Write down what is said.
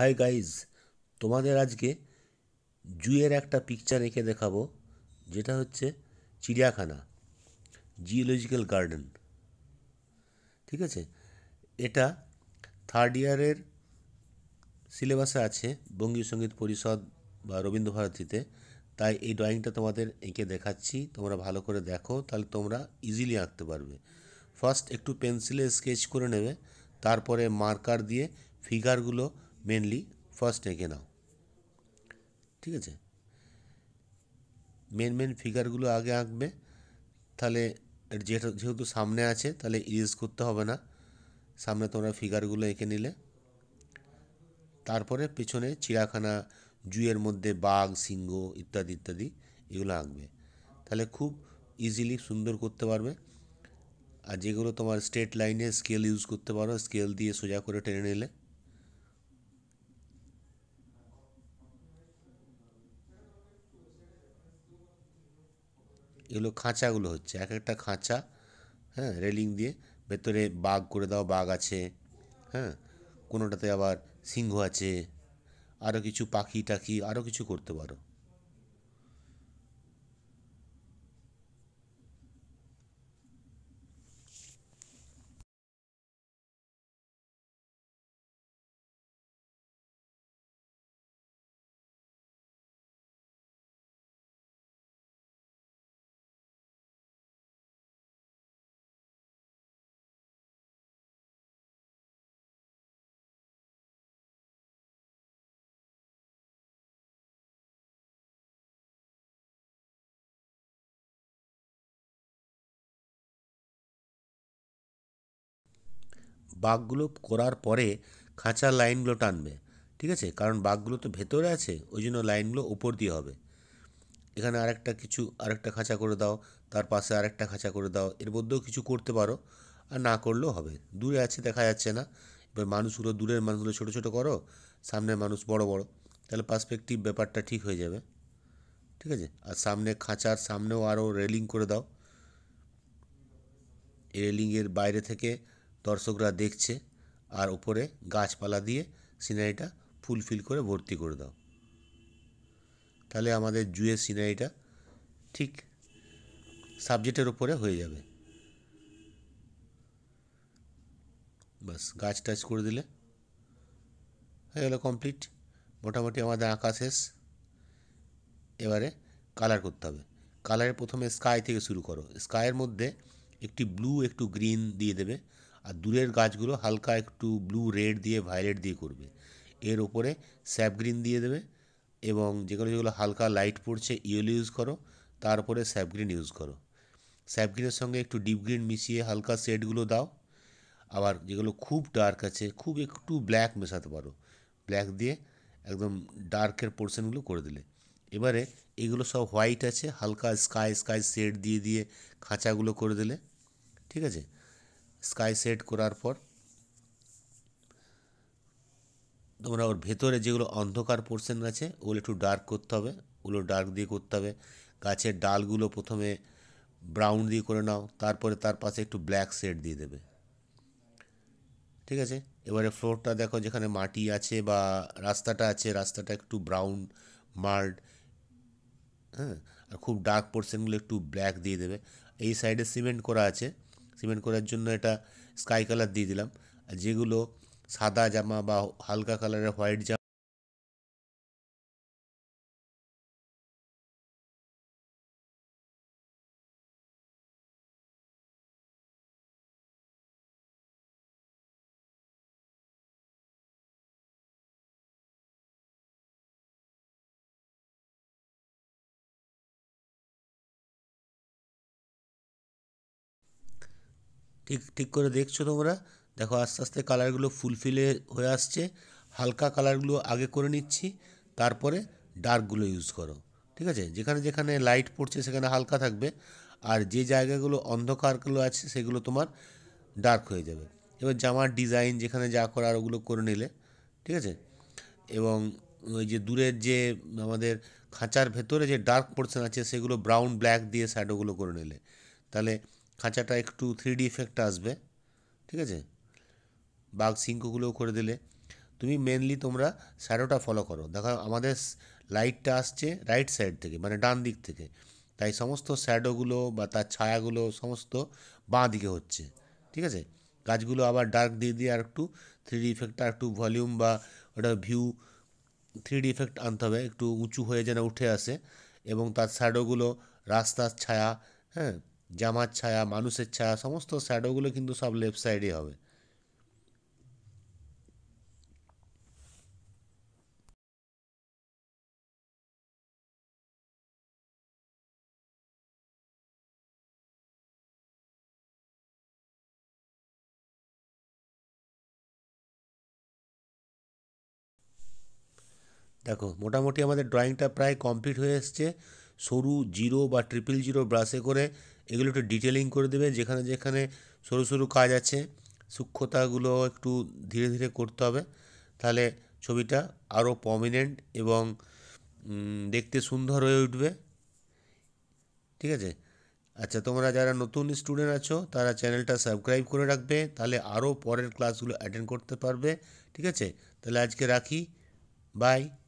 hi guys তোমাদের আজকে জুয়ের একটা পিকচার এঁকে দেখাবো যেটা হচ্ছে চিড়িয়াখানা জিওলজিক্যাল গার্ডেন ঠিক আছে এটা থার্ড ইয়ারের সিলেবাসে আছে বঙ্গীয় সঙ্গীত পরিষদ বা রবীন্দ্রভারতীতে তাই এই ড্রয়িংটা তোমাদের এঁকে দেখাচ্ছি তোমরা ভালো করে দেখো তাহলে তোমরা ইজিলি আঁকতে পারবে ফার্স্ট একটু পেন্সিলে স্কেচ করে নেবে তারপরে মার্কার দিয়ে ফিগারগুলো মেনলি ফার্স্ট এঁকে নাও ঠিক আছে মেন মেন ফিগারগুলো আগে আঁকবে তাহলে যেটা যেহেতু সামনে আছে তাহলে ইরেজ করতে হবে না সামনে তোমরা ফিগারগুলো এঁকে নিলে তারপরে পেছনে চিড়াখানা জুয়ের মধ্যে বাঘ সিংহ ইত্যাদি ইত্যাদি এগুলো আঁকবে তাহলে খুব ইজিলি সুন্দর করতে পারবে আর যেগুলো তোমার স্ট্রেট লাইনে স্কেল ইউজ করতে পারো স্কেল দিয়ে সোজা করে টেনে নিলে এগুলো খাঁচাগুলো হচ্ছে এক একটা খাঁচা হ্যাঁ রেলিং দিয়ে ভেতরে বাঘ করে দাও বাঘ আছে হ্যাঁ কোনোটাতে আবার সিংহ আছে আরও কিছু পাখি টাখি আরও কিছু করতে পারো বাঘগুলো করার পরে খাঁচার লাইনগুলো টানবে ঠিক আছে কারণ বাঘগুলো তো ভেতরে আছে ওই জন্য লাইনগুলো ওপর দিয়ে হবে এখানে আরেকটা কিছু আরেকটা খাঁচা করে দাও তার পাশে আরেকটা খাঁচা করে দাও এর মধ্যেও কিছু করতে পারো আর না করলেও হবে দূরে আছে দেখা যাচ্ছে না এবার মানুষগুলো দূরের মানুষগুলো ছোটো ছোটো করো সামনের মানুষ বড় বড় তাহলে পার্সপেক্টিভ ব্যাপারটা ঠিক হয়ে যাবে ঠিক আছে আর সামনে খাঁচার সামনেও আরও রেলিং করে দাও রেলিংয়ের বাইরে থেকে দর্শকরা দেখছে আর ওপরে গাছপালা দিয়ে সিনারিটা ফুলফিল করে ভর্তি করে দাও তাহলে আমাদের জুয়ের সিনারিটা ঠিক সাবজেক্টের ওপরে হয়ে যাবে বাস গাছ টাচ করে দিলে হয়ে গেল কমপ্লিট মোটামুটি আমাদের আঁকা শেষ এবারে কালার করতে হবে কালারে প্রথমে স্কাই থেকে শুরু করো স্কাইয়ের মধ্যে একটি ব্লু একটু গ্রিন দিয়ে দেবে আর দূরের গাছগুলো হালকা একটু ব্লু রেড দিয়ে ভায়োলেট দিয়ে করবে এর ওপরে স্যাপ গ্রিন দিয়ে দেবে এবং যেগুলো যেগুলো হালকা লাইট পড়ছে ইয়েলো ইউজ করো তারপরে স্যাপ গ্রিন ইউজ করো স্যাপ গ্রিনের সঙ্গে একটু ডিপ গ্রিন মিশিয়ে হালকা শেডগুলো দাও আবার যেগুলো খুব ডার্ক আছে খুব একটু ব্ল্যাক মেশাতে পারো ব্ল্যাক দিয়ে একদম ডার্কের পোর্শনগুলো করে দিলে এবারে এগুলো সব হোয়াইট আছে হালকা স্কাই স্কাই শেড দিয়ে দিয়ে খাঁচাগুলো করে দিলে ঠিক আছে স্কাই সেট করার পর তোমরা ওর ভেতরে যেগুলো অন্ধকার পোর্শন আছে ওগুলো একটু ডার্ক করতে হবে ওগুলো ডার্ক দিয়ে করতে হবে গাছের ডালগুলো প্রথমে ব্রাউন দিয়ে করে নাও তারপরে তার পাশে একটু ব্ল্যাক শেড দিয়ে দেবে ঠিক আছে এবারে ফ্লোরটা দেখো যেখানে মাটি আছে বা রাস্তাটা আছে রাস্তাটা একটু ব্রাউন মার্ড হ্যাঁ আর খুব ডার্ক পোর্শনগুলো একটু ব্ল্যাক দিয়ে দেবে এই সাইডে সিমেন্ট করা আছে সিমেন্ট করার জন্য এটা স্কাই কালার দিয়ে দিলাম আর যেগুলো সাদা জামা বা হালকা কালারের হোয়াইট জামা ঠিক ঠিক করে দেখছো তোমরা দেখো আস্তে আস্তে কালারগুলো ফুলফিলে হয়ে আসছে হালকা কালারগুলো আগে করে নিচ্ছি তারপরে ডার্কগুলো ইউজ করো ঠিক আছে যেখানে যেখানে লাইট পড়ছে সেখানে হালকা থাকবে আর যে জায়গাগুলো অন্ধকারগুলো আছে সেগুলো তোমার ডার্ক হয়ে যাবে এবার জামার ডিজাইন যেখানে যা করার ওগুলো করে নিলে ঠিক আছে এবং ওই যে দূরের যে আমাদের খাঁচার ভেতরে যে ডার্ক পোর্শন আছে সেগুলো ব্রাউন ব্ল্যাক দিয়ে শ্যাডোগুলো করে নিলে তাহলে খাঁচাটা একটু থ্রি ডি এফেক্ট আসবে ঠিক আছে বাঘ সিঙ্কগুলোও করে দিলে তুমি মেনলি তোমরা শ্যাডোটা ফলো করো দেখা আমাদের লাইটটা আসছে রাইট সাইড থেকে মানে ডান দিক থেকে তাই সমস্ত শ্যাডোগুলো বা তার ছায়াগুলো সমস্ত বাঁ দিকে হচ্ছে ঠিক আছে গাছগুলো আবার ডার্ক দিয়ে দিয়ে আর একটু থ্রি ডি ইফেক্ট আর একটু ভলিউম বা ওটা ভিউ থ্রি ডি ইফেক্ট আনতে হবে একটু উঁচু হয়ে যেন উঠে আসে এবং তার শ্যাডোগুলো রাস্তার ছায়া হ্যাঁ জামার ছায়া মানুষের ছায়া সমস্ত শ্যাডোগুলো কিন্তু সব লেফট সাইডে হবে দেখো মোটামুটি আমাদের ড্রয়িংটা প্রায় কমপ্লিট হয়ে এসছে সরু জিরো বা ট্রিপল জিরো ব্রাশে করে এগুলো একটু ডিটেলিং করে দেবে যেখানে যেখানে সরু সরু কাজ আছে সূক্ষ্মতাগুলো একটু ধীরে ধীরে করতে হবে তাহলে ছবিটা আরও পমিনেন্ট এবং দেখতে সুন্দর হয়ে উঠবে ঠিক আছে আচ্ছা তোমরা যারা নতুন স্টুডেন্ট আছো তারা চ্যানেলটা সাবস্ক্রাইব করে রাখবে তাহলে আরও পরের ক্লাসগুলো অ্যাটেন্ড করতে পারবে ঠিক আছে তাহলে আজকে রাখি বাই